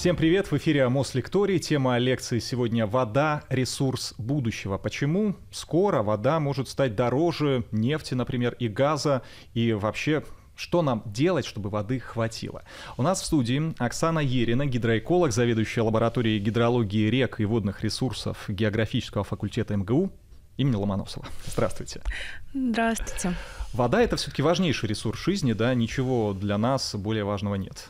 Всем привет, в эфире Амос Лекторий. Тема лекции сегодня «Вода. Ресурс будущего». Почему скоро вода может стать дороже нефти, например, и газа, и вообще что нам делать, чтобы воды хватило? У нас в студии Оксана Ерина, гидроэколог, заведующая лабораторией гидрологии рек и водных ресурсов географического факультета МГУ имени Ломоносова. Здравствуйте. Здравствуйте. Вода — это все таки важнейший ресурс жизни, да, ничего для нас более важного нет.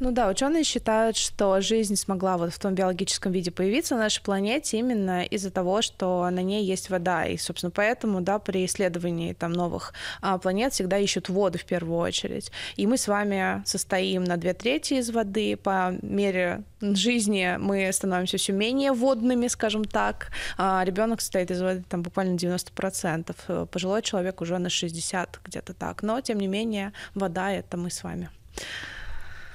Ну да, ученые считают, что жизнь смогла вот в том биологическом виде появиться на нашей планете именно из-за того, что на ней есть вода. И, собственно, поэтому да, при исследовании там, новых а, планет всегда ищут воду в первую очередь. И мы с вами состоим на две трети из воды. По мере жизни мы становимся все менее водными, скажем так. А ребенок состоит из воды там, буквально 90%. Пожилой человек уже на 60 где-то так. Но, тем не менее, вода — это мы с вами.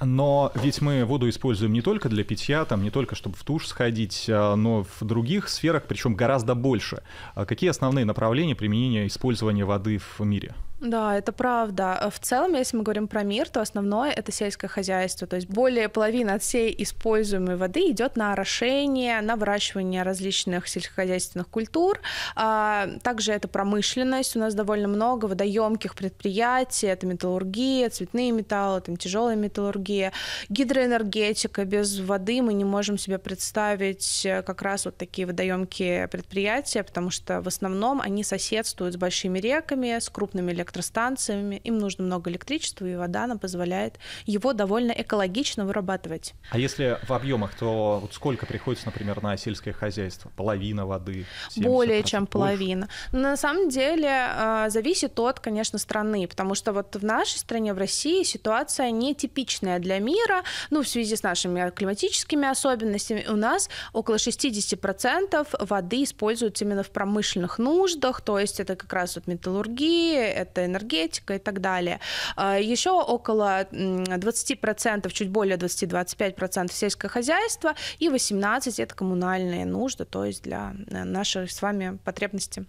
Но ведь мы воду используем не только для питья, там, не только чтобы в тушь сходить, э, но в других сферах, причем гораздо больше. А какие основные направления применения использования воды в мире? Да, это правда. В целом, если мы говорим про мир, то основное это сельское хозяйство. То есть более половины от всей используемой воды идет на орошение, на выращивание различных сельскохозяйственных культур. А, также это промышленность. У нас довольно много водоемких предприятий. Это металлургия, цветные металлы, там тяжелая металлургия, гидроэнергетика. Без воды мы не можем себе представить э, как раз вот такие водоемкие предприятия, потому что в основном они соседствуют с большими реками, с крупными лекарствами электростанциями, им нужно много электричества, и вода она позволяет его довольно экологично вырабатывать. А если в объемах, то вот сколько приходится, например, на сельское хозяйство? Половина воды? Более чем половина. Но на самом деле а, зависит от, конечно, страны, потому что вот в нашей стране, в России, ситуация нетипичная для мира, ну, в связи с нашими климатическими особенностями. У нас около 60% воды используется именно в промышленных нуждах, то есть это как раз вот металлургия, это это энергетика и так далее. А, Еще около 20%, чуть более 20-25% сельское хозяйство и 18% это коммунальные нужды, то есть для э, наших с вами потребностей.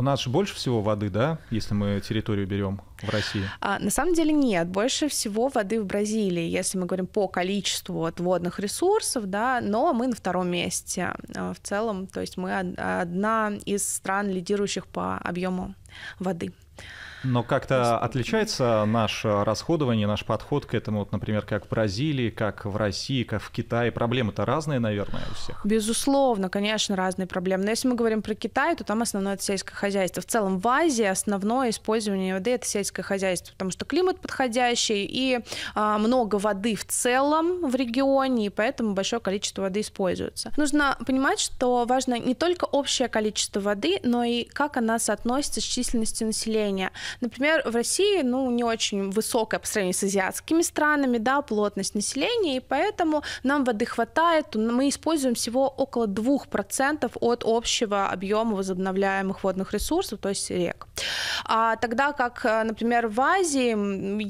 У нас же больше всего воды, да, если мы территорию берем в России? А, на самом деле нет. Больше всего воды в Бразилии, если мы говорим по количеству вот, водных ресурсов, да, но мы на втором месте а, в целом. То есть мы одна из стран, лидирующих по объему воды. Но как-то отличается наше э, расходование, наш подход к этому, вот, например, как в Бразилии, как в России, как в Китае? Проблемы-то разные, наверное, у всех. Безусловно, конечно, разные проблемы. Но если мы говорим про Китай, то там основное это сельское хозяйство. В целом в Азии основное использование воды это сельское хозяйство, потому что климат подходящий и а, много воды в целом в регионе, и поэтому большое количество воды используется. Нужно понимать, что важно не только общее количество воды, но и как она соотносится с численностью населения. Например, в России, ну, не очень высокая по сравнению с азиатскими странами, да, плотность населения, и поэтому нам воды хватает, мы используем всего около 2% от общего объема возобновляемых водных ресурсов, то есть рек. А, тогда как, э, например, в Азии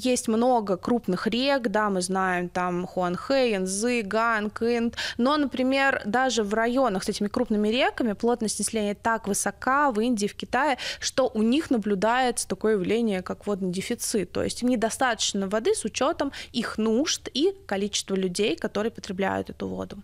есть много крупных рек, да, мы знаем там Хуанхэ, Янзы, Ганг, Инд, но, например, даже в районах с этими крупными реками плотность населения так высока в Индии, в Китае, что у них наблюдается такое явление, как водный дефицит, то есть им недостаточно воды с учетом их нужд и количества людей, которые потребляют эту воду.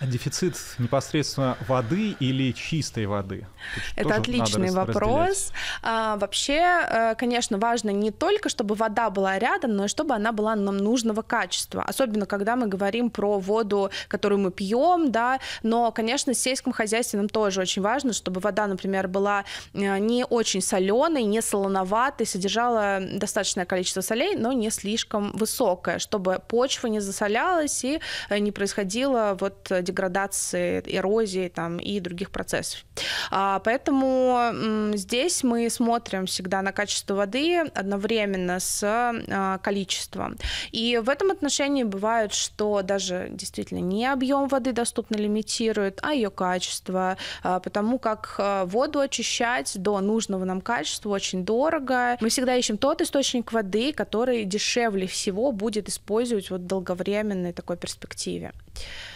А дефицит непосредственно воды или чистой воды? Это, Это отличный вопрос. А, вообще, э, конечно, важно не только, чтобы вода была рядом, но и чтобы она была нам нужного качества. Особенно, когда мы говорим про воду, которую мы пьем, да, но, конечно, в сельском хозяйстве нам тоже очень важно, чтобы вода, например, была э, не очень соленой, не солоноватой, содержала достаточное количество солей, но не слишком высокое, чтобы почва не засолялась и э, не происходило вот деградации, эрозии там, и других процессов. А, поэтому здесь мы смотрим всегда на качество воды одновременно с а, количеством. И в этом отношении бывает, что даже действительно не объем воды доступно лимитирует, а ее качество, а, потому как воду очищать до нужного нам качества очень дорого. Мы всегда ищем тот источник воды, который дешевле всего будет использовать вот в долговременной такой перспективе.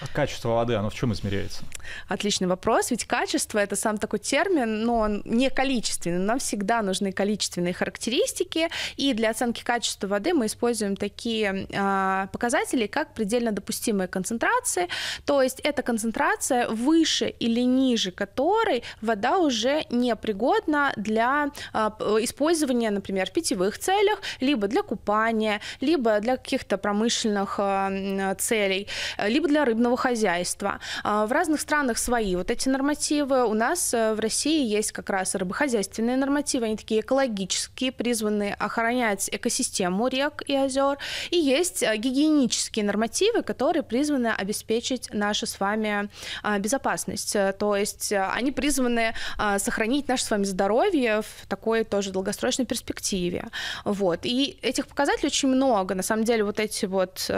А качество воды, оно в чем измеряется? Отличный вопрос, ведь качество это сам такой термин, но он не количественный. Нам всегда нужны количественные характеристики, и для оценки качества воды мы используем такие э, показатели, как предельно допустимые концентрации, то есть это концентрация выше или ниже которой вода уже не пригодна для э, использования, например, в питьевых целях, либо для купания, либо для каких-то промышленных э, целей, либо либо для рыбного хозяйства. А, в разных странах свои вот эти нормативы. У нас э, в России есть как раз рыбохозяйственные нормативы, они такие экологические, призваны охранять экосистему рек и озер. И есть э, гигиенические нормативы, которые призваны обеспечить нашу с вами э, безопасность. То есть они призваны сохранить наше с вами здоровье в такой тоже долгосрочной перспективе. Вот. И этих показателей очень много. На самом деле вот эти вот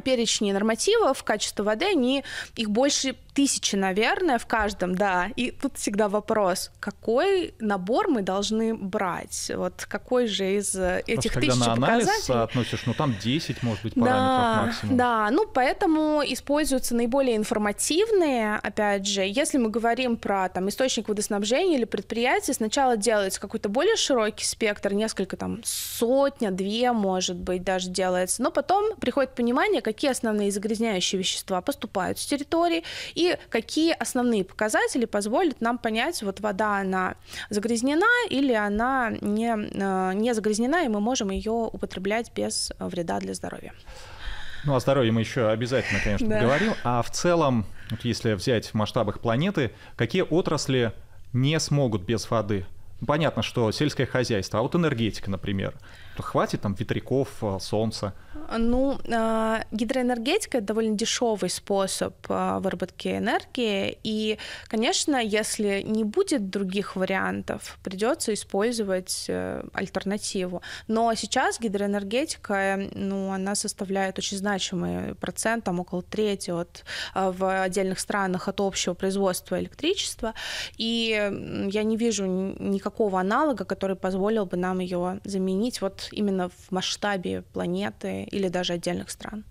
перечни нормативов, качество воды, они, их больше тысячи, наверное, в каждом, да. И тут всегда вопрос, какой набор мы должны брать? Вот какой же из э, этих Просто тысяч когда на анализ показателей... относишь, ну там 10, может быть, параметров да, максимум. Да, ну поэтому используются наиболее информативные, опять же, если мы говорим про там источник водоснабжения или предприятие, сначала делается какой-то более широкий спектр, несколько там сотня, две, может быть, даже делается, но потом приходит понимание, какие основные загрязняющие вещества поступают с территории, и какие основные показатели позволят нам понять, вот вода, она загрязнена или она не, э, не загрязнена, и мы можем ее употреблять без вреда для здоровья. Ну, о здоровье мы еще обязательно, конечно, да. А в целом, вот если взять в масштабах планеты, какие отрасли не смогут без воды? Понятно, что сельское хозяйство, а вот энергетика, например хватит там ветряков, э, солнца? Ну, а, гидроэнергетика — это довольно дешевый способ а, выработки энергии, и, конечно, если не будет других вариантов, придется использовать э, альтернативу. Но сейчас гидроэнергетика, ну, она составляет очень значимый процент, там около трети от, а, в отдельных странах от общего производства электричества, и я не вижу никакого аналога, который позволил бы нам ее заменить. Вот именно в масштабе планеты или даже отдельных стран.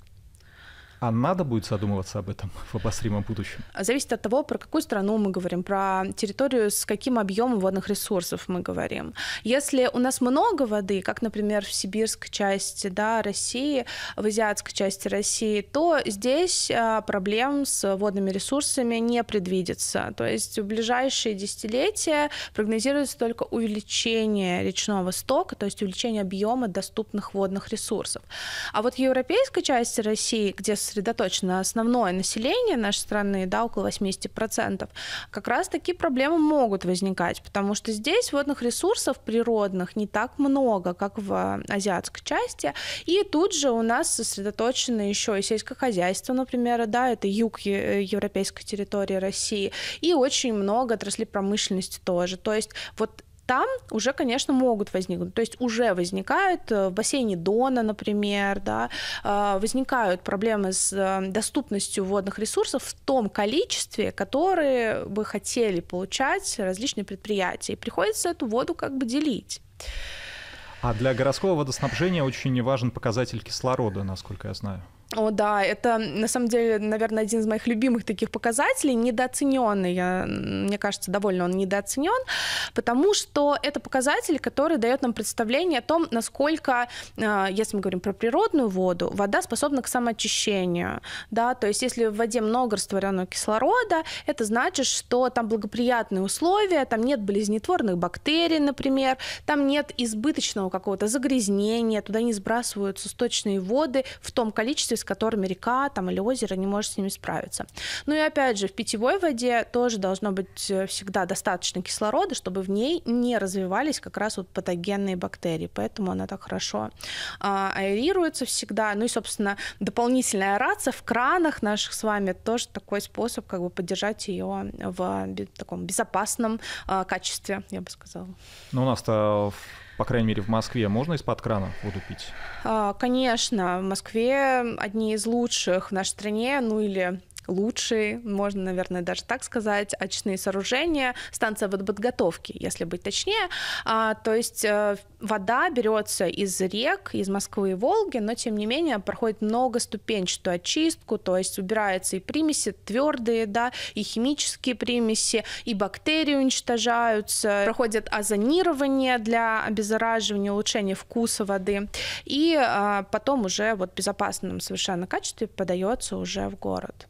А надо будет задумываться об этом в обостримом будущем? Зависит от того, про какую страну мы говорим, про территорию, с каким объемом водных ресурсов мы говорим. Если у нас много воды, как, например, в сибирской части да, России, в азиатской части России, то здесь а, проблем с водными ресурсами не предвидится. То есть в ближайшие десятилетия прогнозируется только увеличение речного стока, то есть увеличение объема доступных водных ресурсов. А вот в европейской части России, где сосредоточено основное население нашей страны, да, около 80%, как раз-таки проблемы могут возникать, потому что здесь водных ресурсов природных не так много, как в а, азиатской части, и тут же у нас сосредоточено еще и сельское хозяйство, например, да, это юг э, европейской территории России, и очень много отраслей промышленности тоже. То есть вот там уже, конечно, могут возникнуть. То есть уже возникают э, в бассейне Дона, например, да, э, возникают проблемы с э, доступностью водных ресурсов в том количестве, которые бы хотели получать различные предприятия. И приходится эту воду как бы делить. А для городского водоснабжения очень важен показатель кислорода, насколько я знаю. О, да, это на самом деле, наверное, один из моих любимых таких показателей, недооцененный. Я, мне кажется, довольно он недооценен, потому что это показатель, который дает нам представление о том, насколько, э, если мы говорим про природную воду, вода способна к самоочищению. Да? То есть, если в воде много растворенного кислорода, это значит, что там благоприятные условия, там нет болезнетворных бактерий, например, там нет избыточного какого-то загрязнения, туда не сбрасываются сточные воды в том количестве, с которыми река там, или озеро не может с ними справиться. Ну и опять же, в питьевой воде тоже должно быть э, всегда достаточно кислорода, чтобы в ней не развивались как раз вот патогенные бактерии, поэтому она так хорошо а, аэрируется всегда. Ну и, собственно, дополнительная аэрация в кранах наших с вами тоже такой способ как бы поддержать ее в таком безопасном а, качестве, я бы сказала. Ну у нас-то по крайней мере, в Москве можно из-под крана воду пить? А, конечно, в Москве одни из лучших в нашей стране, ну или лучшие, можно, наверное, даже так сказать, очные сооружения, станция водоподготовки, если быть точнее. А, то есть э, вода берется из рек, из Москвы и Волги, но тем не менее проходит многоступенчатую очистку, то есть убираются и примеси твердые, да, и химические примеси, и бактерии уничтожаются, проходит озонирование для обеззараживания, улучшения вкуса воды, и а, потом уже вот в безопасном совершенно качестве подается уже в город.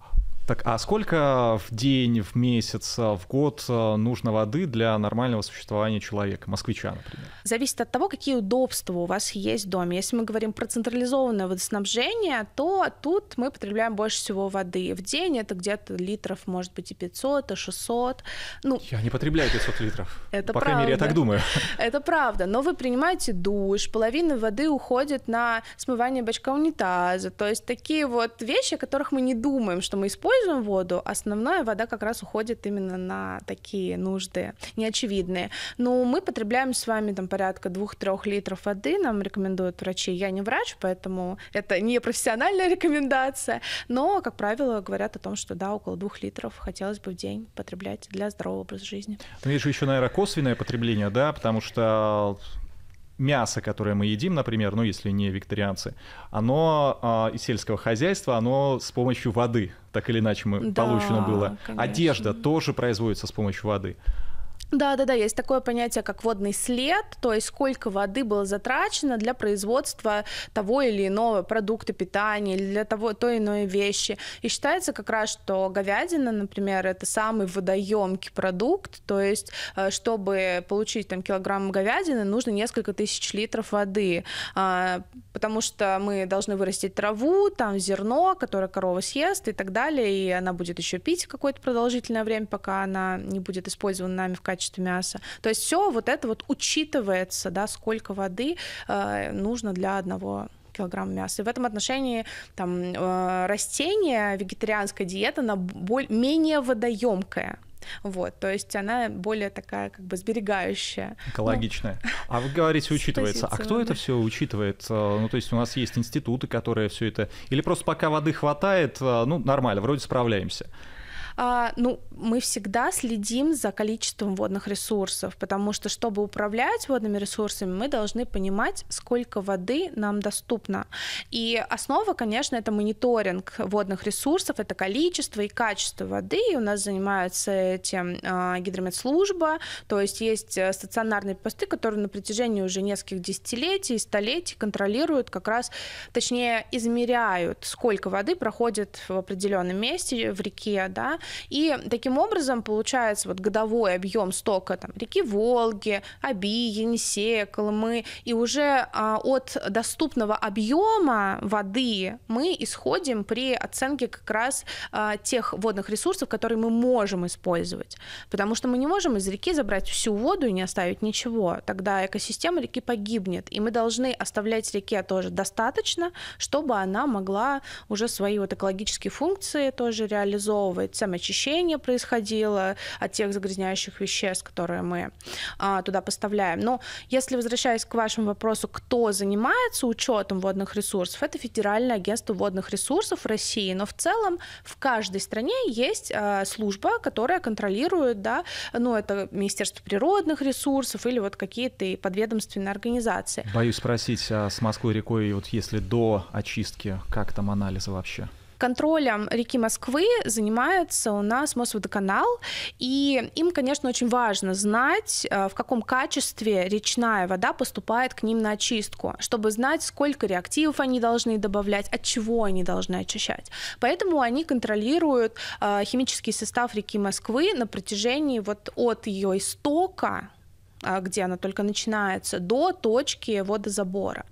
Так, а сколько в день, в месяц, в год э, нужно воды для нормального существования человека, москвича, например? Зависит от того, какие удобства у вас есть в доме. Если мы говорим про централизованное водоснабжение, то тут мы потребляем больше всего воды. В день это где-то литров, может быть, и 500, и 600. Ну, я не потребляю 500 литров. Это По крайней мере, я так думаю. Это правда. Но вы принимаете душ, половина воды уходит на смывание бачка унитаза. То есть такие вот вещи, о которых мы не думаем, что мы используем, используем воду, основная вода как раз уходит именно на такие нужды неочевидные. Но ну, мы потребляем с вами там порядка 2-3 литров воды, нам рекомендуют врачи. Я не врач, поэтому это не профессиональная рекомендация, но, как правило, говорят о том, что да, около 2 литров хотелось бы в день потреблять для здорового образа жизни. Ну, есть же еще, наверное, косвенное потребление, да, потому что мясо, которое мы едим, например, ну если не викторианцы, оно э, из сельского хозяйства, оно с помощью воды, так или иначе мы, да, получено было. Конечно. Одежда тоже производится с помощью воды. Да, да, да, есть такое понятие, как водный след, то есть сколько воды было затрачено для производства того или иного продукта питания или для того, той иной вещи. И считается как раз, что говядина, например, это самый водоемкий продукт, то есть э, чтобы получить там килограмм говядины, нужно несколько тысяч литров воды, а, потому что мы должны вырастить траву, там зерно, которое корова съест и так далее, и она будет еще пить какое-то продолжительное время, пока она не будет использована нами в качестве качестве мяса. То есть все вот это вот учитывается, да, сколько воды э, нужно для одного килограмм мяса. И в этом отношении там э, растения, вегетарианская диета, она более, менее водоемкая. Вот, то есть она более такая как бы сберегающая. Экологичная. Ну, а вы говорите, учитывается. А кто это все учитывает? Э, ну, то есть у нас есть институты, которые все это... Или просто пока воды хватает, э, ну, нормально, вроде справляемся. А, ну, мы всегда следим за количеством водных ресурсов, потому что, чтобы управлять водными ресурсами, мы должны понимать, сколько воды нам доступно. И основа, конечно, это мониторинг водных ресурсов, это количество и качество воды, и у нас занимается этим э, гидрометслужба, то есть есть э, стационарные посты, которые на протяжении уже нескольких десятилетий, столетий контролируют как раз, точнее, измеряют, сколько воды проходит в определенном месте в реке, да, и таким образом получается вот годовой объем стока там, реки Волги, Аби, Енисея, Колымы, и уже а, от доступного объема воды мы исходим при оценке как раз а, тех водных ресурсов, которые мы можем использовать. Потому что мы не можем из реки забрать всю воду и не оставить ничего. Тогда экосистема реки погибнет. И мы должны оставлять реке тоже достаточно, чтобы она могла уже свои вот экологические функции тоже реализовывать. Саме очищение происходило от тех загрязняющих веществ, которые мы а, туда поставляем. Но если возвращаясь к вашему вопросу, кто занимается учетом водных ресурсов, это Федеральное агентство водных ресурсов России, но в целом в каждой стране есть а, служба, которая контролирует, да, ну это Министерство природных ресурсов или вот какие-то подведомственные организации. Боюсь спросить, а с Москвой рекой, вот если до очистки, как там анализы вообще? Контролем реки Москвы занимается у нас Мосводоканал, и им, конечно, очень важно знать, э, в каком качестве речная вода поступает к ним на очистку, чтобы знать, сколько реактивов они должны добавлять, от чего они должны очищать. Поэтому они контролируют э, химический состав реки Москвы на протяжении вот от ее истока а, где она только начинается, до точки водозабора.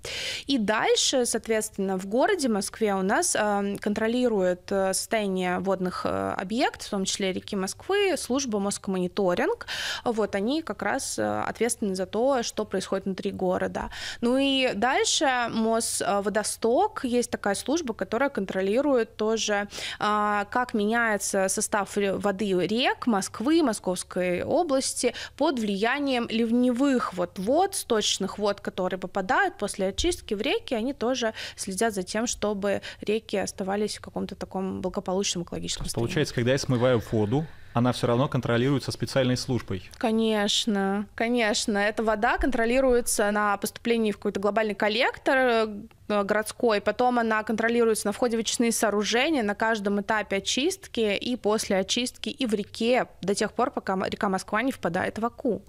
И дальше, соответственно, в городе Москве у нас а, контролирует э, состояние водных э, объектов, в том числе реки Москвы, служба Москомониторинг. Вот они как раз э, ответственны за то, что происходит внутри города. Ну и дальше Мосводосток, есть такая служба, которая контролирует тоже, а, как меняется состав воды рек Москвы, Московской области под влиянием ливневых вот вод, сточных вод, которые попадают после очистки в реки, они тоже следят за тем, чтобы реки оставались в каком-то таком благополучном экологическом состоянии. Получается, когда я смываю воду, она все равно контролируется специальной службой. Конечно, конечно. Эта вода контролируется на поступлении в какой-то глобальный коллектор э, городской, потом она контролируется на входе в очистные сооружения, на каждом этапе очистки и после очистки и в реке до тех пор, пока река Москва не впадает в Аку.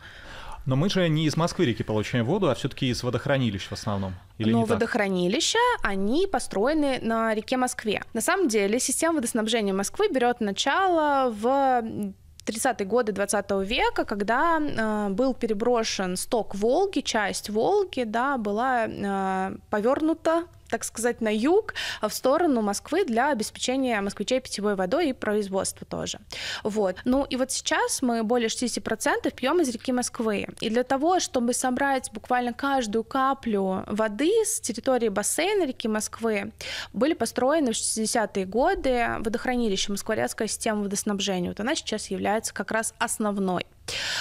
Но мы же не из Москвы-реки получаем воду, а все-таки из водохранилищ в основном. Или Но водохранилища, они построены на реке Москве. На самом деле система водоснабжения Москвы берет начало в 30-е годы 20 века, когда э, был переброшен сток Волги, часть Волги, да, была э, повернута так сказать, на юг, а в сторону Москвы для обеспечения москвичей питьевой водой и производства тоже. Вот. Ну и вот сейчас мы более 60% пьем из реки Москвы. И для того, чтобы собрать буквально каждую каплю воды с территории бассейна реки Москвы, были построены в 60-е годы водохранилище Москворецкая система водоснабжения. Вот она сейчас является как раз основной.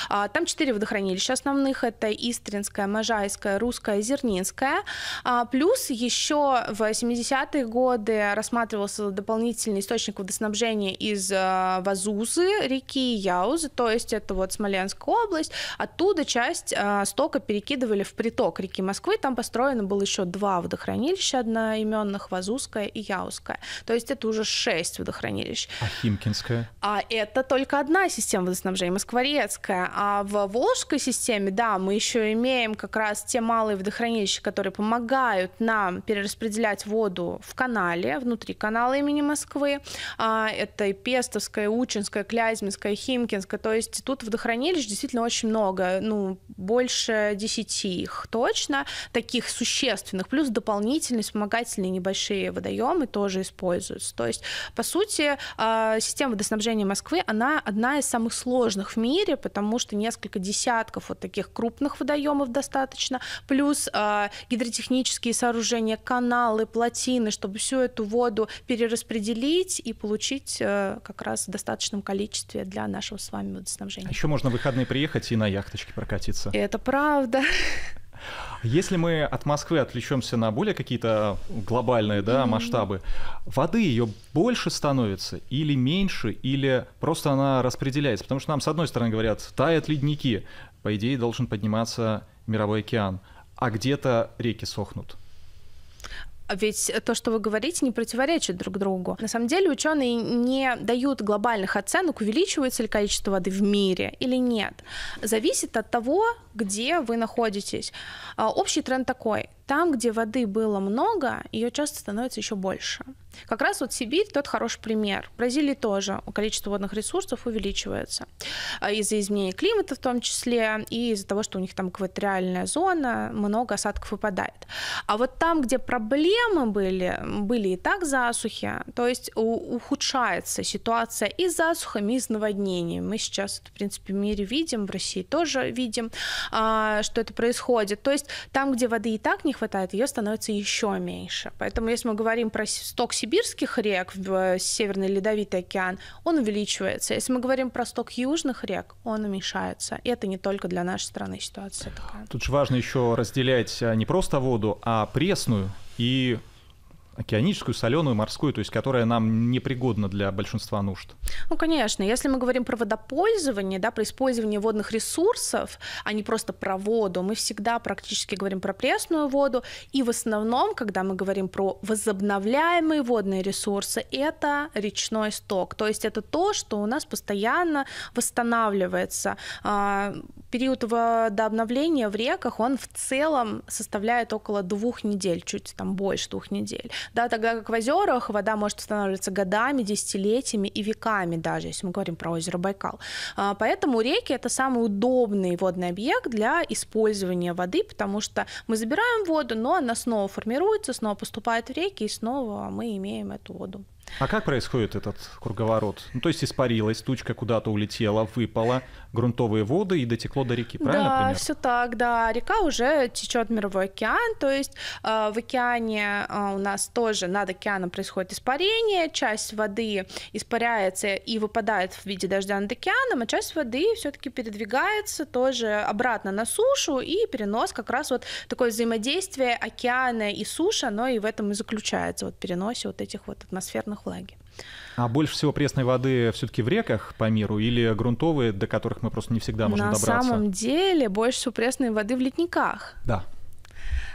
А, там четыре водохранилища основных. Это Истринская, Можайская, Русская, Зернинская, а, Плюс еще в 70-е годы рассматривался дополнительный источник водоснабжения из а, Вазузы, реки Яузы, то есть это вот Смоленская область. Оттуда часть стока перекидывали в приток реки Москвы. Там построено было еще два водохранилища одноименных, Вазузское и Яузское. То есть это уже шесть водохранилищ. А Химкинская? А это только одна система водоснабжения, Москворец турецкая, а в волжской системе, да, мы еще имеем как раз те малые водохранилища, которые помогают нам перераспределять воду в канале, внутри канала имени Москвы. А, это и Пестовская, Учинская, Клязьминская, Химкинская. То есть тут водохранилищ действительно очень много, ну, больше десяти их точно, таких существенных. Плюс дополнительные вспомогательные небольшие водоемы тоже используются. То есть, по сути, а, система водоснабжения Москвы, она одна из самых сложных в мире, потому что несколько десятков вот таких крупных водоемов достаточно, плюс э, гидротехнические сооружения, каналы, плотины, чтобы всю эту воду перераспределить и получить э, как раз в достаточном количестве для нашего с вами водоснабжения. А еще можно в выходные приехать и на яхточке прокатиться. Это правда. Если мы от Москвы отвлечемся на более какие-то глобальные да, масштабы, воды ее больше становится или меньше, или просто она распределяется? Потому что нам, с одной стороны, говорят, тают ледники, по идее, должен подниматься мировой океан, а где-то реки сохнут. А ведь то, что вы говорите, не противоречит друг другу. На самом деле ученые не дают глобальных оценок, увеличивается ли количество воды в мире или нет. Зависит от того, где вы находитесь. А общий тренд такой. Там, где воды было много, ее часто становится еще больше. Как раз вот Сибирь тот хороший пример. В Бразилии тоже количество водных ресурсов увеличивается а, из-за изменения климата в том числе и из-за того, что у них там экваториальная зона, много осадков выпадает. А вот там, где проблемы были, были и так засухи, то есть ухудшается ситуация и с засухами, и с наводнением. Мы сейчас в принципе, в мире видим, в России тоже видим, а, что это происходит. То есть там, где воды и так не хватает, ее становится еще меньше. Поэтому, если мы говорим про сток сибирских рек в э, Северный Ледовитый океан, он увеличивается. Если мы говорим про сток южных рек, он уменьшается. И это не только для нашей страны ситуация такая. Тут же важно еще разделять а, не просто воду, а пресную и океаническую, соленую, морскую, то есть которая нам непригодна для большинства нужд? Ну, конечно. Если мы говорим про водопользование, да, про использование водных ресурсов, а не просто про воду, мы всегда практически говорим про пресную воду. И в основном, когда мы говорим про возобновляемые водные ресурсы, это речной сток. То есть это то, что у нас постоянно восстанавливается. А, период водообновления в реках, он в целом составляет около двух недель, чуть там больше двух недель да, тогда как в озерах вода может останавливаться годами, десятилетиями и веками даже, если мы говорим про озеро Байкал. А, поэтому реки это самый удобный водный объект для использования воды, потому что мы забираем воду, но она снова формируется, снова поступает в реки, и снова мы имеем эту воду. А как происходит этот круговорот? Ну, то есть испарилась, тучка куда-то улетела, выпала, грунтовые воды и дотекло до реки, правильно? Да, все так, да. Река уже течет в мировой океан, то есть э, в океане э, у нас тоже над океаном происходит испарение, часть воды испаряется и выпадает в виде дождя над океаном, а часть воды все-таки передвигается тоже обратно на сушу и перенос как раз вот такое взаимодействие океана и суши, оно и в этом и заключается, вот переносе вот этих вот атмосферных лишенных влаги. А больше всего пресной воды все-таки в реках по миру или грунтовые, до которых мы просто не всегда можем На добраться? На самом деле больше всего пресной воды в ледниках. Да.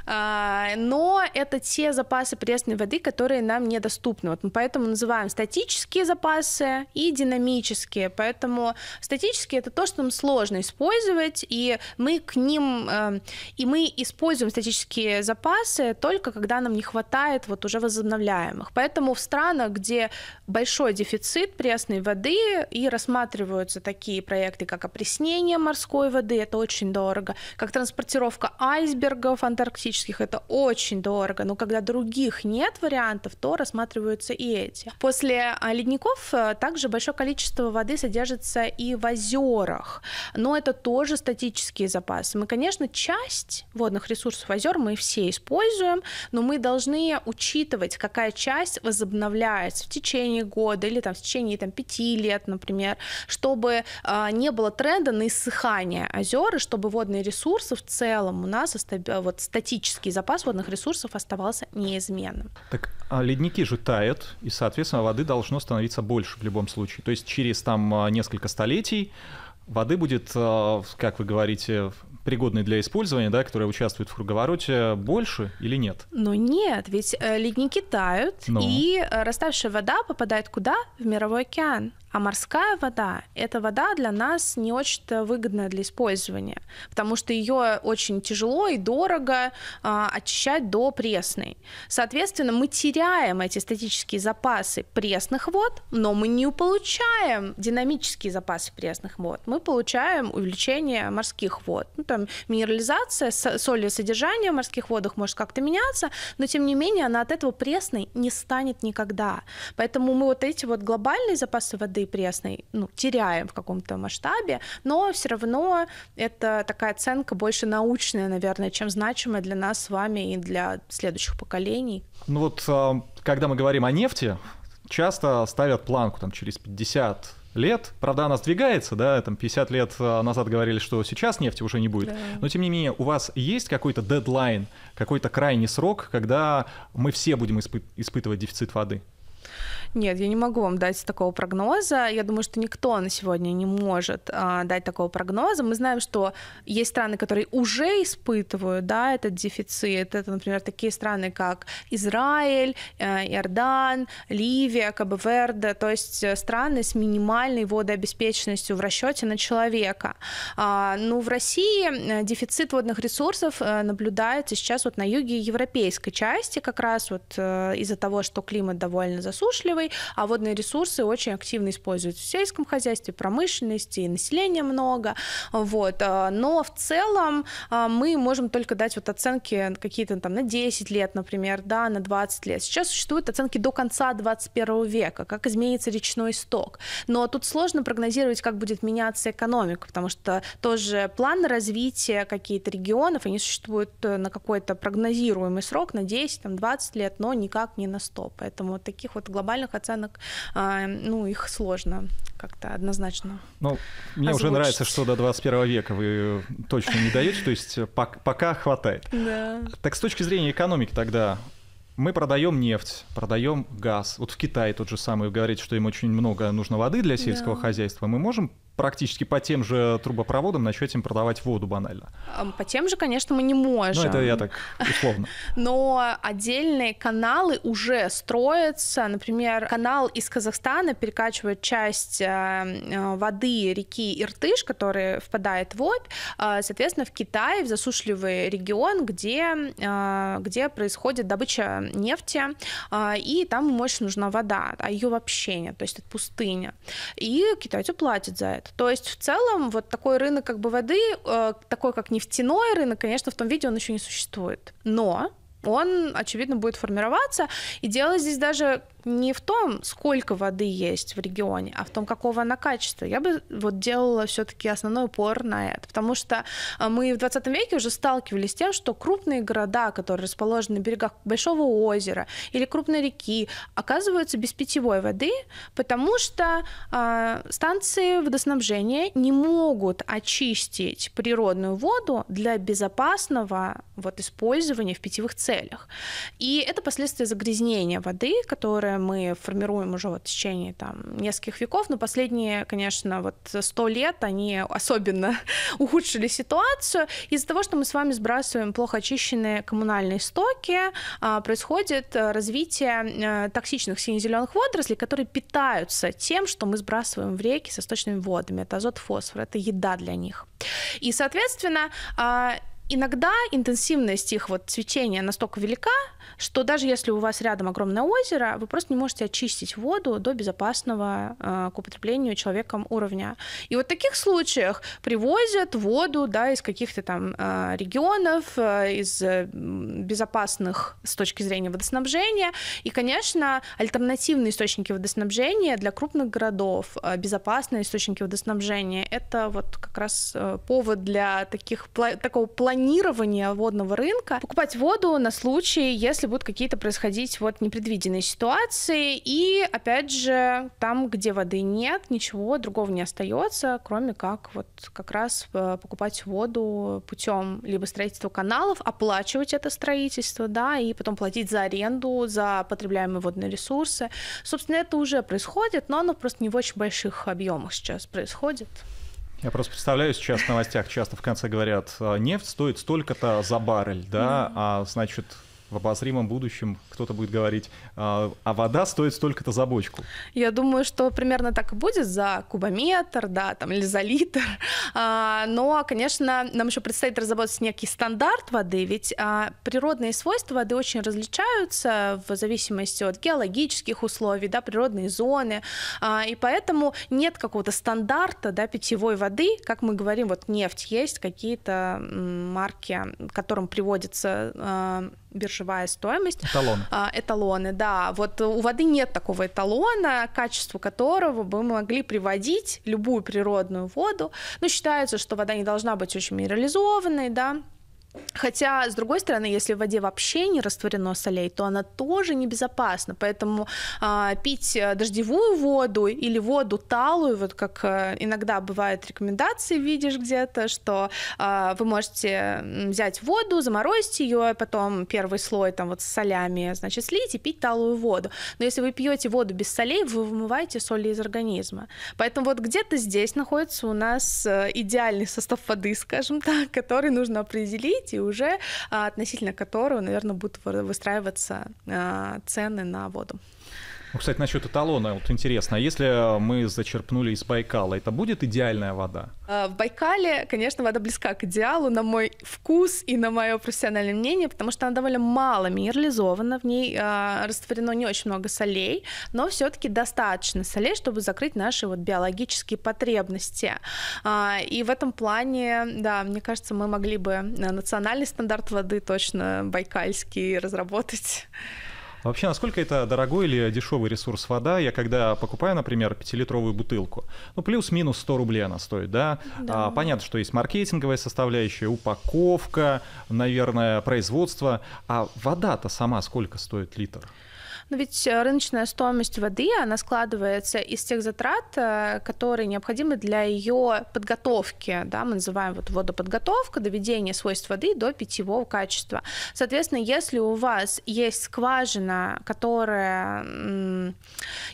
А, но это те запасы пресной воды, которые нам недоступны. Вот мы поэтому называем статические запасы и динамические. Поэтому статические это то, что нам сложно использовать, и мы к ним, эм, и мы используем статические запасы только когда нам не хватает вот уже возобновляемых. Поэтому в странах, где большой дефицит пресной воды и рассматриваются такие проекты, как опреснение морской воды, это очень дорого, как транспортировка айсбергов антарктических, туристических это очень дорого, но когда других нет вариантов, то рассматриваются и эти. После а, ледников э, также большое количество воды содержится и в озерах, но это тоже статические запасы. Мы, конечно, часть водных ресурсов озер мы все используем, но мы должны учитывать, какая часть возобновляется в течение года или там в течение там, пяти лет, например, чтобы а, не было тренда на иссыхание озер, и чтобы водные ресурсы в целом у нас вот, статически критический запас водных ресурсов оставался неизменным. Так а ледники же тают, и, соответственно, воды должно становиться больше в любом случае. То есть через там а, несколько столетий воды будет, а, как вы говорите, пригодной для использования, да, которые участвуют в круговороте, больше или нет? Ну нет, ведь э, ледники тают, ну. и э, растаявшая вода попадает куда? В мировой океан. А морская вода — это вода для нас не очень-то выгодная для использования, потому что ее очень тяжело и дорого э, очищать до пресной. Соответственно, мы теряем эти статические запасы пресных вод, но мы не получаем динамические запасы пресных вод. Мы получаем увеличение морских вод. Ну, там минерализация, соли содержание в морских водах может как-то меняться, но тем не менее она от этого пресной не станет никогда. Поэтому мы вот эти вот глобальные запасы воды кислоты пресной ну, теряем в каком-то масштабе, но все равно это такая оценка больше научная, наверное, чем значимая для нас с вами и для следующих поколений. Ну вот, а, когда мы говорим о нефти, часто ставят планку там через 50 лет. Правда, она сдвигается, да, там 50 лет а, назад говорили, что сейчас нефти уже не будет. Да. Но тем не менее, у вас есть какой-то дедлайн, какой-то крайний срок, когда мы все будем испы- испытывать дефицит воды? Нет, я не могу вам дать такого прогноза. Я думаю, что никто на сегодня не может а, дать такого прогноза. Мы знаем, что есть страны, которые уже испытывают да, этот дефицит. Это, например, такие страны, как Израиль, э, Иордан, Ливия, Кабо-Верде. То есть э, страны с минимальной водообеспеченностью в расчете на человека. А, ну, в России э, дефицит водных ресурсов наблюдается сейчас вот на юге европейской части, как раз вот из-за того, что климат довольно засушливый, красивый, а водные ресурсы очень активно используют в сельском хозяйстве, промышленности, и населения много. Вот. Э, но в целом э, мы можем только дать вот оценки какие-то там на 10 лет, например, да, на 20 лет. Сейчас существуют оценки до конца 21 века, как изменится речной сток. Но тут сложно прогнозировать, как будет меняться экономика, потому что тоже планы развития каких-то регионов, они существуют э, на какой-то прогнозируемый срок, на 10, там, 20 лет, но никак не на 100. Поэтому таких вот глобальных официальных оценок, а, ну, их сложно как-то однозначно. Ну, мне озвучить. уже нравится, что до 21 века вы точно не даете, то есть э, пока хватает. Да. Так с точки зрения экономики тогда, мы продаем нефть, продаем газ. Вот в Китае тот же самый говорит, что им очень много нужно воды для сельского да. хозяйства. Мы можем практически по тем же трубопроводам начать им продавать воду банально? По тем же, конечно, мы не можем. Ну, это я так условно. Но отдельные каналы уже строятся. Например, канал из Казахстана перекачивает часть э, э, воды реки Иртыш, которая впадает в Обь, э, соответственно, в Китай, в засушливый регион, где, где происходит добыча нефти, а, и там ему очень нужна вода, а ее вообще нет, то есть это пустыня. И китайцу платят за это. То есть в целом вот такой рынок как бы воды, э, такой как нефтяной рынок, конечно, в том виде он еще не существует. Но он, очевидно, будет формироваться. И дело здесь даже не в том, сколько воды есть в регионе, а в том, какого она качества. Я бы вот делала все-таки основной упор на это, потому что э, мы в 20 веке уже сталкивались с тем, что крупные города, которые расположены на берегах большого озера или крупной реки, оказываются без питьевой воды, потому что э, станции водоснабжения не могут очистить природную воду для безопасного вот использования в питьевых целях. И это последствия загрязнения воды, которое которые мы формируем уже вот в течение там нескольких веков, но последние, конечно, вот сто лет они особенно ухудшили ситуацию. Из-за того, что мы с вами сбрасываем плохо очищенные коммунальные стоки, а, происходит э, развитие э, токсичных сине-зеленых водорослей, которые питаются тем, что мы сбрасываем в реки с источными водами. Это азот, фосфор, это еда для них. И, соответственно, а, иногда интенсивность их вот цветения настолько велика, что даже если у вас рядом огромное озеро, вы просто не можете очистить воду до безопасного э, к употреблению человеком уровня. И вот в таких случаях привозят воду да, из каких-то там э, регионов, э, из э, безопасных с точки зрения водоснабжения. И, конечно, альтернативные источники водоснабжения для крупных городов, э, безопасные источники водоснабжения, это вот как раз э, повод для таких, пла- такого планирования водного рынка. Покупать воду на случай, если будут какие-то происходить вот непредвиденные ситуации. И опять же, там, где воды нет, ничего другого не остается, кроме как вот как раз э, покупать воду путем либо строительства каналов, оплачивать это строительство, да, и потом платить за аренду, за потребляемые водные ресурсы. Собственно, это уже происходит, но оно просто не в очень больших объемах сейчас происходит. Я просто представляю, сейчас в новостях часто в конце говорят, нефть стоит столько-то за баррель, да, mm-hmm. а значит в обозримом будущем кто-то будет говорить, «А, а вода стоит столько-то за бочку? Я думаю, что примерно так и будет за кубометр, да, там, или за литр. А, но, конечно, нам еще предстоит разработать некий стандарт воды, ведь а, природные свойства воды очень различаются в зависимости от геологических условий, да, природные зоны, и поэтому нет какого-то стандарта, да, питьевой воды, как мы говорим, вот нефть есть, какие-то марки, к которым приводится биржевая стоимость. Эталоны. А, эталоны, да. Вот у воды нет такого эталона, качество которого бы мы могли приводить любую природную воду. Но ну, считается, что вода не должна быть очень минерализованной, да, Хотя, с другой стороны, если в воде вообще не растворено солей, то она тоже небезопасна. Поэтому а, э, пить дождевую воду или воду талую, вот как э, иногда бывают рекомендации, видишь где-то, что э, вы можете взять воду, заморозить ее, потом первый слой там вот с солями, значит, слить и пить талую воду. Но если вы пьете воду без солей, вы вымываете соли из организма. Поэтому вот где-то здесь находится у нас э, идеальный состав воды, скажем так, который нужно определить развитии уже а, относительно которого, наверное, будут выстраиваться а, цены на воду. Ну, кстати, насчет эталона, вот интересно, а если мы зачерпнули из Байкала, это будет идеальная вода? А, в Байкале, конечно, вода близка к идеалу, на мой вкус и на мое профессиональное мнение, потому что она довольно мало минерализована, в ней э, растворено не очень много солей, но все-таки достаточно солей, чтобы закрыть наши вот биологические потребности. Э, и в этом плане, да, мне кажется, мы могли бы э, национальный стандарт воды точно байкальский разработать. Вообще, насколько это дорогой или дешевый ресурс вода? Я когда покупаю, например, пятилитровую бутылку, ну, плюс-минус 100 рублей она стоит, да? да. А, понятно, что есть маркетинговая составляющая, упаковка, наверное, производство. А вода-то сама сколько стоит литр? Но ну, ведь э, рыночная стоимость воды, она складывается из тех затрат, э, которые необходимы для ее подготовки. Да, мы называем вот водоподготовка, доведение свойств воды до питьевого качества. Соответственно, если у вас есть скважина, которая...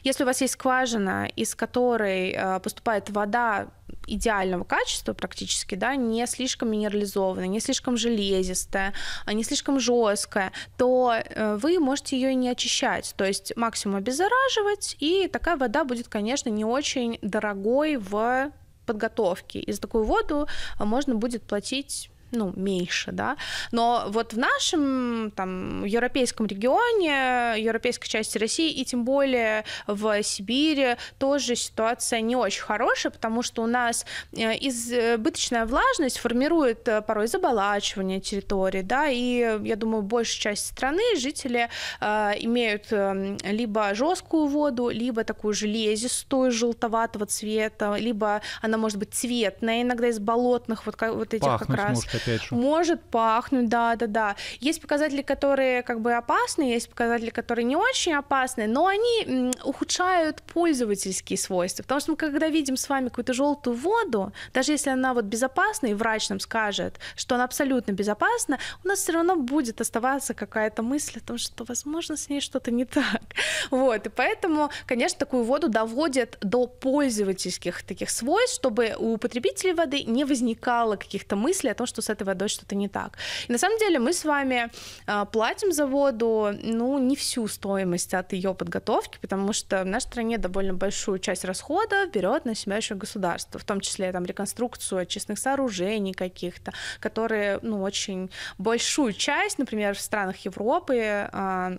Если у вас есть скважина, из которой э, поступает вода идеального качества практически, да, не слишком минерализованная, не слишком железистая, не слишком жесткая, то э, вы можете ее и не очищать, то есть максимум обеззараживать, и такая вода будет, конечно, не очень дорогой в подготовке. И за такую воду э, можно будет платить ну, меньше, да. Но вот в нашем, там, европейском регионе, европейской части России и тем более в Сибири тоже ситуация не очень хорошая, потому что у нас э, избыточная влажность формирует э, порой заболачивание территории, да, и, я думаю, большая часть страны жители э, имеют эм, либо жесткую воду, либо такую железистую, желтоватого цвета, либо она может быть цветная иногда из болотных, вот, вот этих Пахнуть как раз. Может опять же. Может пахнуть, да, да, да. Есть показатели, которые как бы опасны, есть показатели, которые не очень опасны, но они ухудшают пользовательские свойства. Потому что мы когда видим с вами какую-то желтую воду, даже если она вот безопасна, и врач нам скажет, что она абсолютно безопасна, у нас все равно будет оставаться какая-то мысль о том, что, возможно, с ней что-то не так. Вот, и поэтому, конечно, такую воду доводят до пользовательских таких свойств, чтобы у потребителей воды не возникало каких-то мыслей о том, что с этой водой что-то не так. И на самом деле мы с вами а, платим за воду, ну, не всю стоимость от ее подготовки, потому что в нашей стране довольно большую часть расхода берет на себя еще государство, в том числе там реконструкцию очистных сооружений каких-то, которые, ну, очень большую часть, например, в странах Европы а,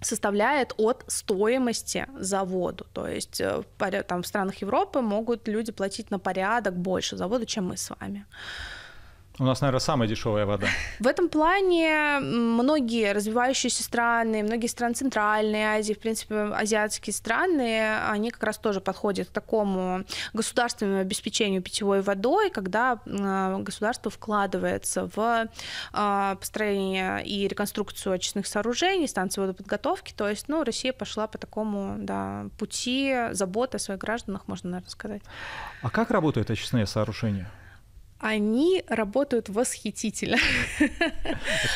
составляет от стоимости за воду. То есть э, там, в странах Европы могут люди платить на порядок больше за воду, чем мы с вами. У нас, наверное, самая дешевая вода. В этом плане многие развивающиеся страны, многие страны Центральной Азии, в принципе, азиатские страны, они как раз тоже подходят к такому государственному обеспечению питьевой водой, когда а, государство вкладывается в а, построение и реконструкцию очистных сооружений, станций водоподготовки. То есть, ну, Россия пошла по такому да, пути заботы о своих гражданах, можно, наверное, сказать. А как работают очистные сооружения? они работают восхитительно.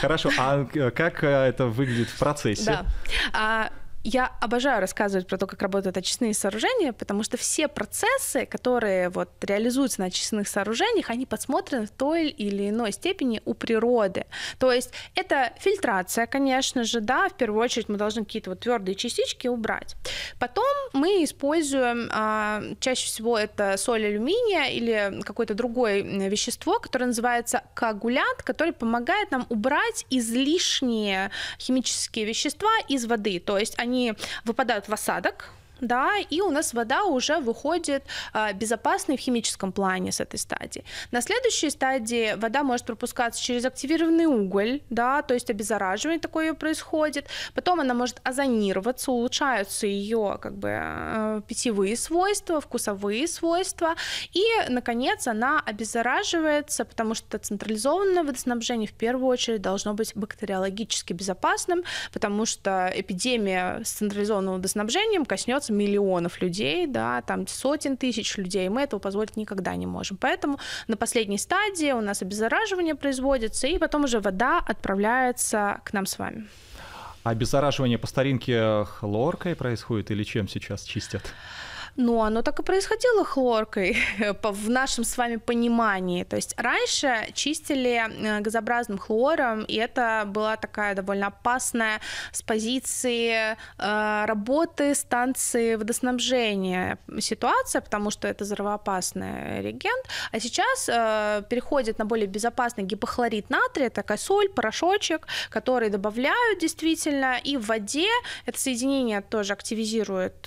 Хорошо, а э, как э, это выглядит в процессе? Да. А, я обожаю рассказывать про то, как работают очистные сооружения, потому что все процессы, которые вот реализуются на очистных сооружениях, они подсмотрены в той или иной степени у природы. То есть это фильтрация, конечно же, да, в первую очередь мы должны какие-то вот твердые частички убрать. Потом мы используем а, чаще всего это соль алюминия или какое-то другое вещество, которое называется коагулянт, который помогает нам убрать излишние химические вещества из воды. То есть они они выпадают в осадок, да, и у нас вода уже выходит а, безопасной в химическом плане с этой стадии. На следующей стадии вода может пропускаться через активированный уголь, да, то есть обеззараживание такое происходит. Потом она может озонироваться, улучшаются ее как бы а, питьевые свойства, вкусовые свойства, и, наконец, она обеззараживается, потому что централизованное водоснабжение в первую очередь должно быть бактериологически безопасным, потому что эпидемия с централизованным водоснабжением коснется миллионов людей, да, там сотен тысяч людей, мы этого позволить никогда не можем. Поэтому на последней стадии у нас обеззараживание производится, и потом уже вода отправляется к нам с вами. А обеззараживание по старинке хлоркой происходит или чем сейчас чистят? Но оно так и происходило хлоркой в нашем с вами понимании. То есть раньше чистили э, газообразным хлором, и это была такая довольно опасная с позиции э, работы станции водоснабжения ситуация, потому что это взрывоопасный реагент. А сейчас э, переходит на более безопасный гипохлорид натрия, такая соль, порошочек, который добавляют действительно, и в воде это соединение тоже активизирует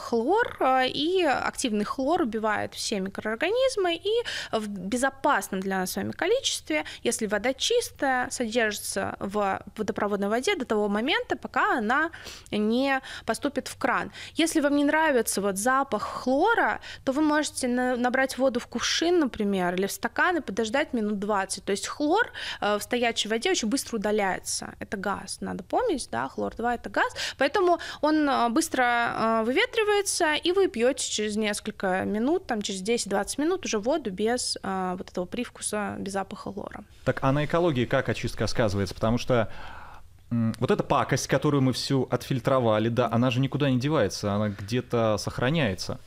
хлор, Э, и активный хлор убивает все микроорганизмы, и в безопасном для нас с вами количестве, если вода чистая, содержится в водопроводной воде до того момента, пока она не поступит в кран. Если вам не нравится вот запах хлора, то вы можете набрать воду в кувшин, например, или в стакан и подождать минут 20. То есть хлор э, в стоячей воде очень быстро удаляется. Это газ, надо помнить, да, хлор-2 это газ, поэтому он э, быстро выветривается и и вы пьете через несколько минут, там через 10-20 минут уже воду без а, вот этого привкуса, без запаха лора. Так, а на экологии как очистка сказывается? Потому что вот эта пакость, которую мы всю отфильтровали, да, она же никуда не девается, она где-то сохраняется.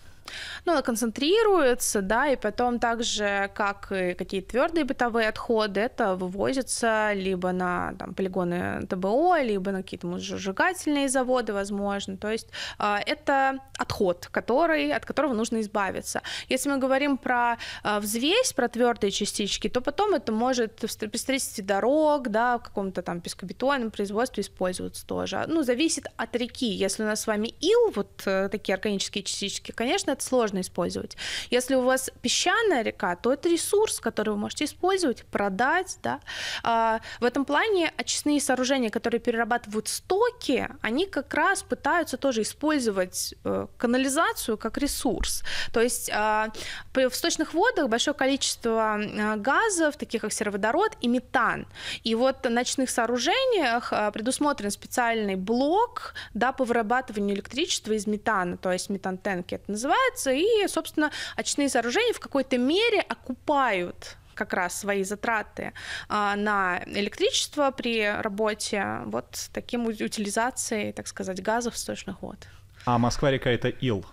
Ну, она концентрируется, да, и потом также, как и какие твердые бытовые отходы, это вывозится либо на там, полигоны ТБО, либо на какие-то сжигательные заводы, возможно. То есть э, это отход, который, от которого нужно избавиться. Если мы говорим про э, взвесь, про твердые частички, то потом это может при строительстве дорог, да, в каком-то там пескобетонном производстве использоваться тоже. Ну, зависит от реки. Если у нас с вами ил, вот э, такие органические частички, конечно, это сложно использовать. Если у вас песчаная река, то это ресурс, который вы можете использовать, продать. Да? А, в этом плане очистные сооружения, которые перерабатывают стоки, они как раз пытаются тоже использовать э, канализацию как ресурс. То есть э, в сточных водах большое количество э, газов, таких как сероводород и метан. И вот в ночных сооружениях э, предусмотрен специальный блок да, по вырабатыванию электричества из метана, то есть метантенки это называют, развивается, и, собственно, очные сооружения в какой-то мере окупают как раз свои затраты а, на электричество при работе вот таким утилизацией, так сказать, газов сточных вод. А Москва-река — это ил?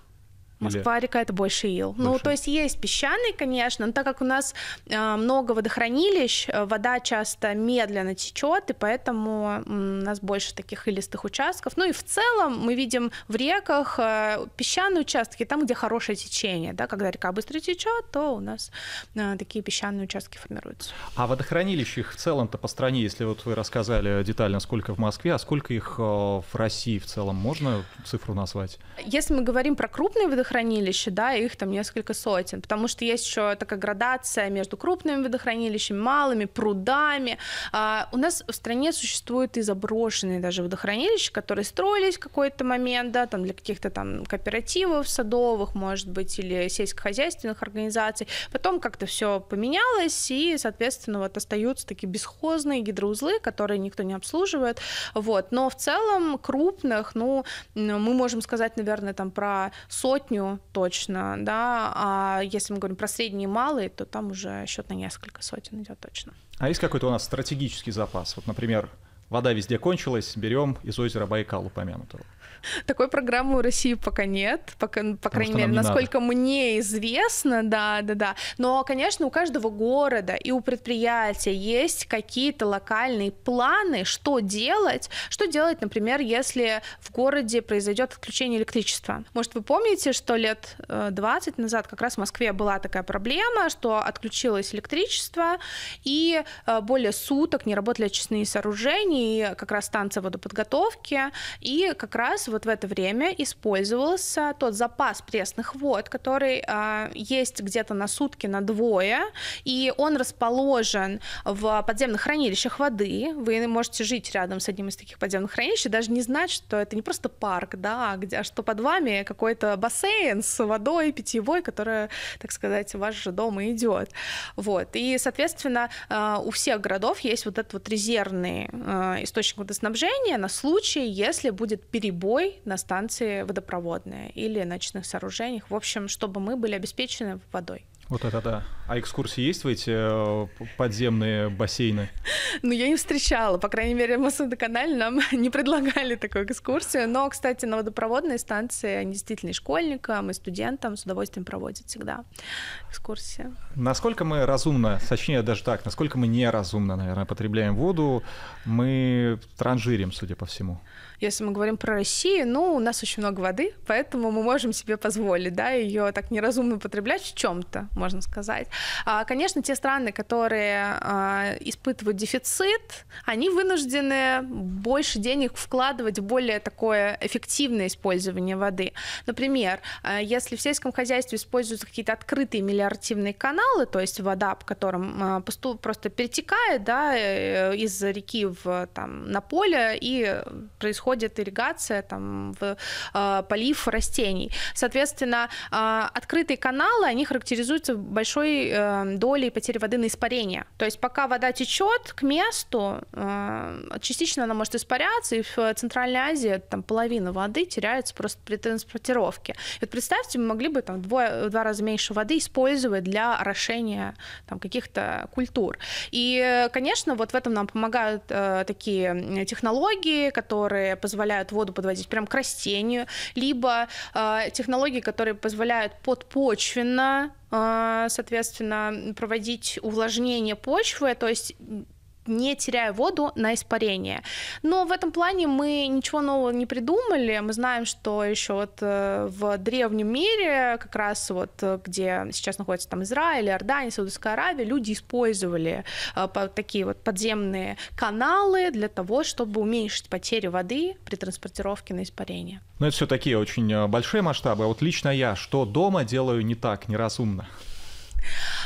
Москва-река это больше ил. Ну, больше. Ну, то есть есть песчаные, конечно, но так как у нас э, много водохранилищ, э, вода часто медленно течет, и поэтому у нас больше таких илистых участков. Ну и в целом мы видим в реках э, песчаные участки, там, где хорошее течение. Да? Когда река быстро течет, то у нас э, такие песчаные участки формируются. А водохранилищ их в целом-то по стране, если вот вы рассказали детально, сколько в Москве, а сколько их э, в России в целом, можно цифру назвать? Если мы говорим про крупные водохранилища, водохранилища, да, их там несколько сотен, потому что есть еще такая градация между крупными водохранилищами, малыми, прудами. А, у нас в стране существуют и заброшенные даже водохранилища, которые строились в какой-то момент, да, там для каких-то там кооперативов садовых, может быть, или сельскохозяйственных организаций. Потом как-то все поменялось, и, соответственно, вот остаются такие бесхозные гидроузлы, которые никто не обслуживает. Вот. Но в целом крупных, ну, мы можем сказать, наверное, там про сотню сотню точно, да, а если мы говорим про средние и малые, то там уже счет на несколько сотен идет точно. А есть какой-то у нас стратегический запас? Вот, например, вода везде кончилась, берем из озера Байкал упомянутого. Такой программы у России пока нет, пока, по крайней мере, насколько надо. мне известно, да, да, да. Но, конечно, у каждого города и у предприятия есть какие-то локальные планы, что делать, что делать, например, если в городе произойдет отключение электричества. Может, вы помните, что лет 20 э, назад как раз в Москве была такая проблема, что отключилось электричество, и э, более суток не работали очистные сооружения, и как раз станция водоподготовки, и как раз вот в это время использовался тот запас пресных вод, который э, есть где-то на сутки, на двое, и он расположен в подземных хранилищах воды. Вы можете жить рядом с одним из таких подземных хранилищ и даже не знать, что это не просто парк, да, а где, а что под вами какой-то бассейн с водой питьевой, которая, так сказать, в ваш же дом и идет. Вот. И, соответственно, э, у всех городов есть вот этот вот резервный э, источник водоснабжения на случай, если будет перебой водой на станции водопроводные или на ночных сооружениях. В общем, чтобы мы были обеспечены водой. Вот это да. А экскурсии есть в эти э, подземные бассейны? Ну, я не встречала. По крайней мере, в канале нам не предлагали такую экскурсию. Но, кстати, на водопроводной станции они действительно и школьникам, и студентам с удовольствием проводят всегда экскурсии. Насколько мы разумно, точнее даже так, насколько мы неразумно, наверное, потребляем воду, мы транжирим, судя по всему. Если мы говорим про Россию, ну, у нас очень много воды, поэтому мы можем себе позволить, да, ее так неразумно потреблять в чем-то, можно сказать. А, конечно, те страны, которые а, испытывают дефицит, они вынуждены больше денег вкладывать в более такое эффективное использование воды. Например, а, если в сельском хозяйстве используются какие-то открытые мелиоративные каналы, то есть вода, по которым а, просто перетекает, да, э, из реки в, там, на поле и происходит входит ирригация, там, в, э, полив растений. Соответственно, э, открытые каналы, они характеризуются большой э, долей потери воды на испарение. То есть пока вода течет к месту, э, частично она может испаряться, и в Центральной Азии там половина воды теряется просто при транспортировке. И вот представьте, мы могли бы там двое, в два раза меньше воды использовать для орошения там, каких-то культур. И, конечно, вот в этом нам помогают э, такие э, технологии, которые позволяют воду подводить прям к растению, либо э, технологии, которые позволяют подпочвенно э, соответственно, проводить увлажнение почвы, то есть не теряя воду на испарение. Но в этом плане мы ничего нового не придумали. Мы знаем, что еще вот э, в древнем мире, как раз вот э, где сейчас находится там Израиль, Иордания, Саудовская Аравия, люди использовали э, такие вот подземные каналы для того, чтобы уменьшить потери воды при транспортировке на испарение. Но ну, это все такие очень большие масштабы. А вот лично я, что дома делаю не так, не разумно.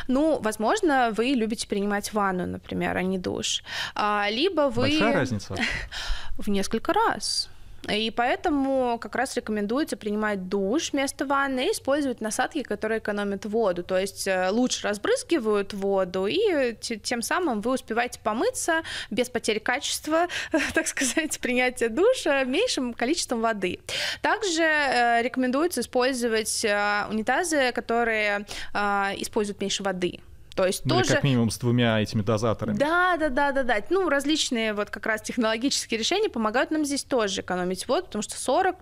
Ну, возможно, вы любите принимать ванну, например, а не душ. А, либо вы... Большая разница? В несколько раз. И поэтому как раз рекомендуется принимать душ вместо ванны и использовать насадки, которые экономят воду. То есть э, лучше разбрызгивают воду, и тем самым вы успеваете помыться без потери качества, так сказать, принятия душа меньшим количеством воды. Также э, рекомендуется использовать э, унитазы, которые используют меньше воды. То есть ну, тоже... как минимум с двумя этими дозаторами. Да, да, да, да, да. Ну, различные вот как раз технологические решения помогают нам здесь тоже экономить воду, потому что 40%,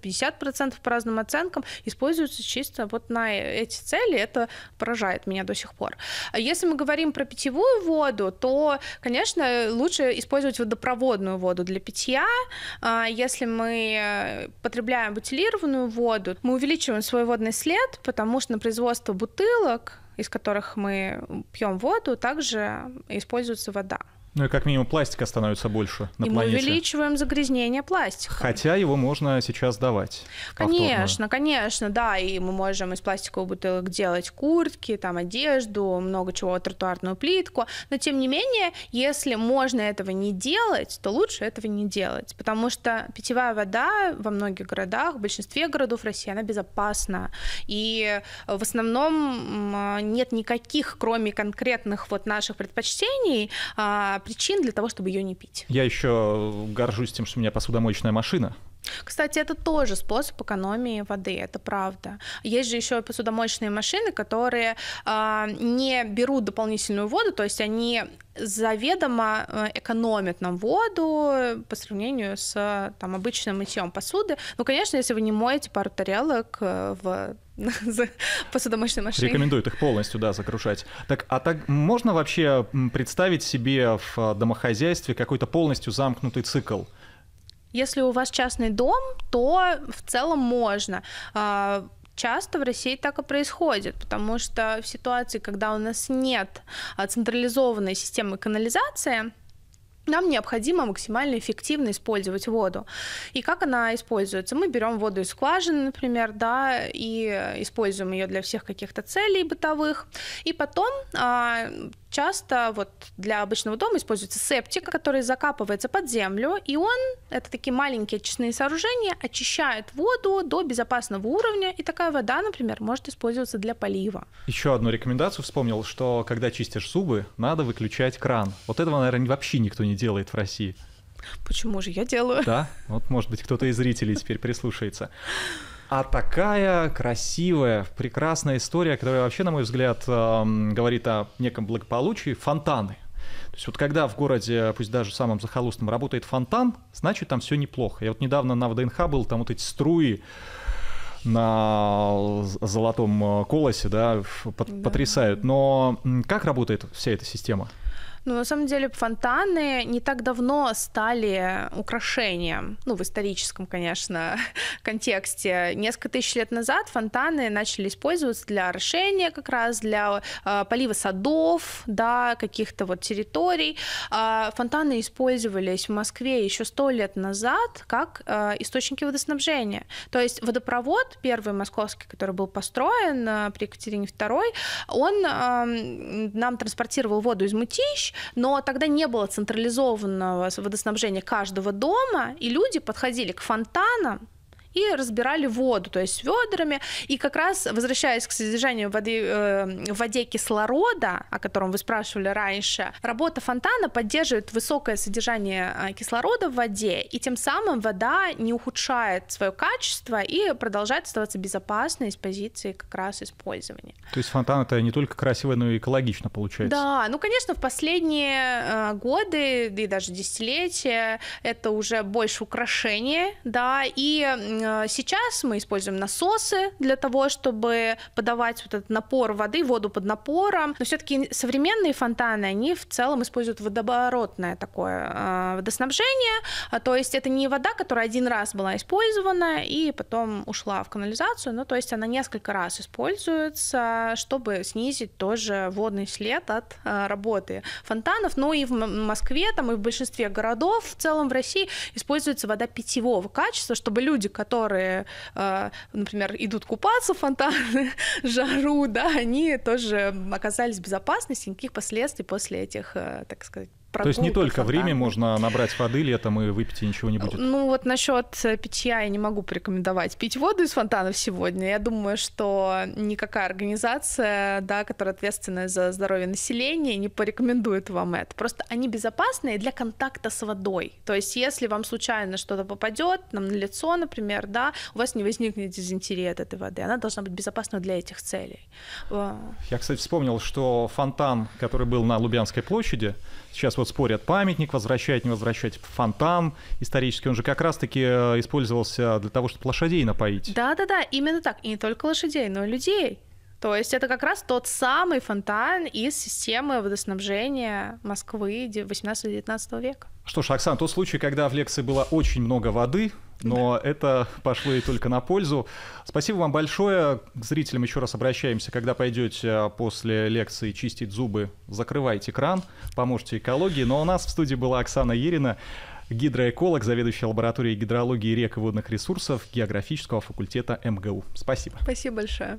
50% по разным оценкам используются чисто вот на эти цели. Это поражает меня до сих пор. А если мы говорим про питьевую воду, то, конечно, лучше использовать водопроводную воду для питья. А если мы потребляем бутилированную воду, мы увеличиваем свой водный след, потому что на производство бутылок из которых мы пьем воду, также используется вода. Ну и как минимум пластика становится больше на и планете. мы увеличиваем загрязнение пластика. Хотя его можно сейчас давать. Конечно, повторно. конечно, да, и мы можем из пластиковых бутылок делать куртки, там одежду, много чего, тротуарную плитку, но тем не менее, если можно этого не делать, то лучше этого не делать, потому что питьевая вода во многих городах, в большинстве городов России, она безопасна, и в основном а, нет никаких, кроме конкретных вот наших предпочтений, а, причин для того, чтобы ее не пить. Я еще горжусь тем, что у меня посудомоечная машина. Кстати, это тоже способ экономии воды, это правда. Есть же еще посудомоечные машины, которые э, не берут дополнительную воду, то есть они заведомо э, экономят нам воду по сравнению с э, там, обычным мытьем посуды. Ну, конечно, если вы не моете пару тарелок э, в посудомоечной машине. Рекомендуют их полностью, да, закрушать. Так, а так можно вообще представить себе в домохозяйстве какой-то полностью замкнутый цикл? Если у вас частный дом, то в целом можно а, часто в России так и происходит, потому что в ситуации, когда у нас нет а, централизованной системы канализации, нам необходимо максимально эффективно использовать воду. И как она используется? Мы берем воду из скважины, например, да, и э, используем ее для всех каких-то целей бытовых. И потом а, часто вот для обычного дома используется септик, который закапывается под землю, и он, это такие маленькие очистные сооружения, очищает воду до безопасного уровня, и такая вода, например, может использоваться для полива. Еще одну рекомендацию вспомнил, что когда чистишь зубы, надо выключать кран. Вот этого, наверное, вообще никто не делает в России. Почему же я делаю? Да, вот может быть кто-то из зрителей теперь прислушается. А такая красивая, прекрасная история, которая вообще, на мой взгляд, говорит о неком благополучии, фонтаны. То есть вот когда в городе, пусть даже самым захолустным, работает фонтан, значит там все неплохо. Я вот недавно на ВДНХ был, там вот эти струи, на золотом э, колосе, да, потрясают. Но как работает вся эта система? Ну, на самом деле, фонтаны не так давно стали украшением, ну, в историческом, конечно, контексте. Несколько тысяч лет назад фонтаны начали использоваться для орошения как раз, для э, полива садов, да, каких-то вот территорий. Э, фонтаны использовались в Москве еще сто лет назад как э, источники водоснабжения. То есть водопровод, первый московский, который был построен э, при Екатерине II, он э, нам транспортировал воду из мытищ, но тогда не было централизованного водоснабжения каждого дома, и люди подходили к фонтанам, и разбирали воду, то есть ведрами. И как раз, возвращаясь к содержанию воды, э, в воде кислорода, о котором вы спрашивали раньше, работа фонтана поддерживает высокое содержание э, кислорода в воде, и тем самым вода не ухудшает свое качество и продолжает оставаться безопасной с позиции как раз использования. То есть фонтан это не только красиво, но и экологично получается. Да, ну, конечно, в последние э, годы, и даже десятилетия, это уже больше украшение, да, и Э, сейчас мы используем насосы для того, чтобы подавать вот этот напор воды, воду под напором. Но все-таки современные фонтаны, они в целом используют водооборотное такое э, водоснабжение. А, то есть это не вода, которая один раз была использована и потом ушла в канализацию. Ну, то есть она несколько раз используется, чтобы снизить тоже водный след от э, работы фонтанов. Ну и в Москве, там и в большинстве городов в целом в России используется вода питьевого качества, чтобы люди, которые которые, э, например, идут купаться в фонтаны, жару, да, они тоже оказались в безопасности, никаких последствий после этих, э, так сказать, прогулка. То есть не только фонтан. время можно набрать воды летом и выпить, и ничего не будет? Ну вот насчет э, питья я не могу порекомендовать. Пить воду из фонтанов сегодня, я думаю, что никакая организация, да, которая ответственна за здоровье населения, не порекомендует вам это. Просто они безопасные для контакта с водой. То есть если вам случайно что-то попадет, нам на лицо, например, да, у вас не возникнет дизентерия от этой воды. Она должна быть безопасна для этих целей. Э. Я, кстати, вспомнил, что фонтан, который был на Лубянской площади, Сейчас вот спорят памятник, возвращать, не возвращать фонтан исторический. Он же как раз-таки э, использовался для того, чтобы лошадей напоить. Да-да-да, именно так. И не только лошадей, но и людей. То есть это как раз тот самый фонтан из системы водоснабжения Москвы 18-19 века. Что ж, Оксан, тот случай, когда в лекции было очень много воды, но да. это пошло и только на пользу. Спасибо вам большое. К зрителям еще раз обращаемся. Когда пойдете а, после лекции чистить зубы, закрывайте кран, поможете экологии. Но у нас в студии была Оксана Ерина, гидроэколог, заведующая лабораторией гидрологии рек и водных ресурсов географического факультета МГУ. Спасибо. Спасибо большое.